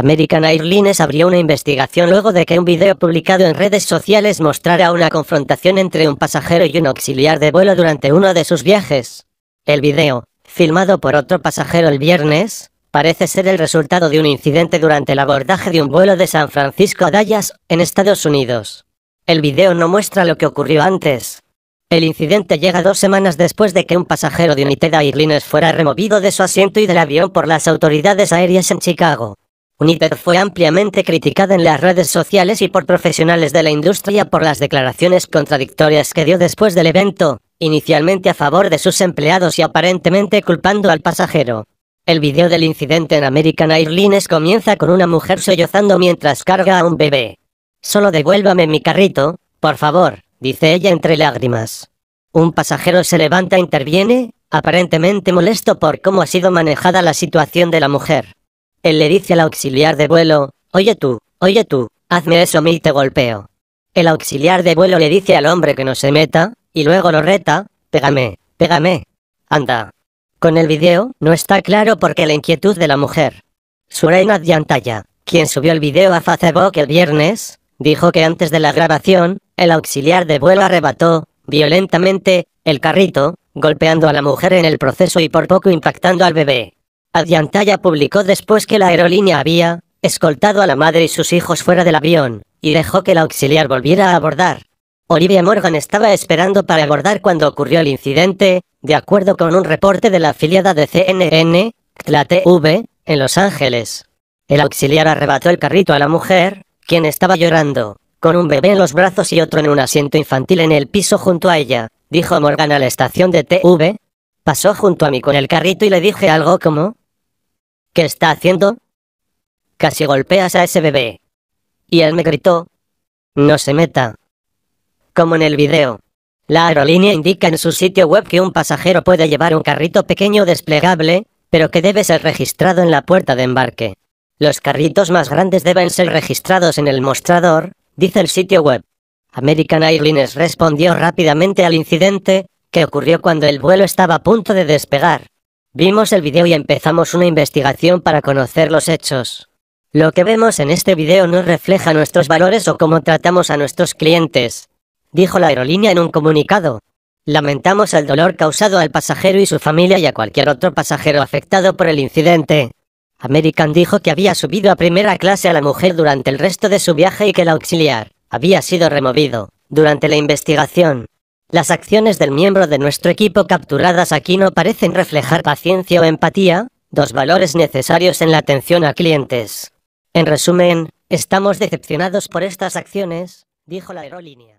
American Airlines abrió una investigación luego de que un video publicado en redes sociales mostrara una confrontación entre un pasajero y un auxiliar de vuelo durante uno de sus viajes. El video, filmado por otro pasajero el viernes, parece ser el resultado de un incidente durante el abordaje de un vuelo de San Francisco a Dallas, en Estados Unidos. El video no muestra lo que ocurrió antes. El incidente llega dos semanas después de que un pasajero de United Airlines fuera removido de su asiento y del avión por las autoridades aéreas en Chicago. Uniter fue ampliamente criticada en las redes sociales y por profesionales de la industria por las declaraciones contradictorias que dio después del evento, inicialmente a favor de sus empleados y aparentemente culpando al pasajero. El video del incidente en American Airlines comienza con una mujer sollozando mientras carga a un bebé. Solo devuélvame mi carrito, por favor, dice ella entre lágrimas. Un pasajero se levanta e interviene, aparentemente molesto por cómo ha sido manejada la situación de la mujer. Él le dice al auxiliar de vuelo, Oye tú, oye tú, hazme eso mí y te golpeo. El auxiliar de vuelo le dice al hombre que no se meta, y luego lo reta, Pégame, pégame. Anda. Con el video, no está claro por qué la inquietud de la mujer. reina Diantaya, quien subió el video a Facebook el viernes, dijo que antes de la grabación, el auxiliar de vuelo arrebató, violentamente, el carrito, golpeando a la mujer en el proceso y por poco impactando al bebé. Adiantaya publicó después que la aerolínea había escoltado a la madre y sus hijos fuera del avión, y dejó que el auxiliar volviera a abordar. Olivia Morgan estaba esperando para abordar cuando ocurrió el incidente, de acuerdo con un reporte de la afiliada de CNN, la TV, en Los Ángeles. El auxiliar arrebató el carrito a la mujer, quien estaba llorando, con un bebé en los brazos y otro en un asiento infantil en el piso junto a ella, dijo Morgan a la estación de TV. Pasó junto a mí con el carrito y le dije algo como, ¿Qué está haciendo? Casi golpeas a ese bebé. Y él me gritó, no se meta. Como en el video. La aerolínea indica en su sitio web que un pasajero puede llevar un carrito pequeño desplegable, pero que debe ser registrado en la puerta de embarque. Los carritos más grandes deben ser registrados en el mostrador, dice el sitio web. American Airlines respondió rápidamente al incidente, que ocurrió cuando el vuelo estaba a punto de despegar. Vimos el video y empezamos una investigación para conocer los hechos. Lo que vemos en este video no refleja nuestros valores o cómo tratamos a nuestros clientes, dijo la aerolínea en un comunicado. Lamentamos el dolor causado al pasajero y su familia y a cualquier otro pasajero afectado por el incidente. American dijo que había subido a primera clase a la mujer durante el resto de su viaje y que el auxiliar había sido removido durante la investigación. Las acciones del miembro de nuestro equipo capturadas aquí no parecen reflejar paciencia o empatía, dos valores necesarios en la atención a clientes. En resumen, estamos decepcionados por estas acciones, dijo la aerolínea.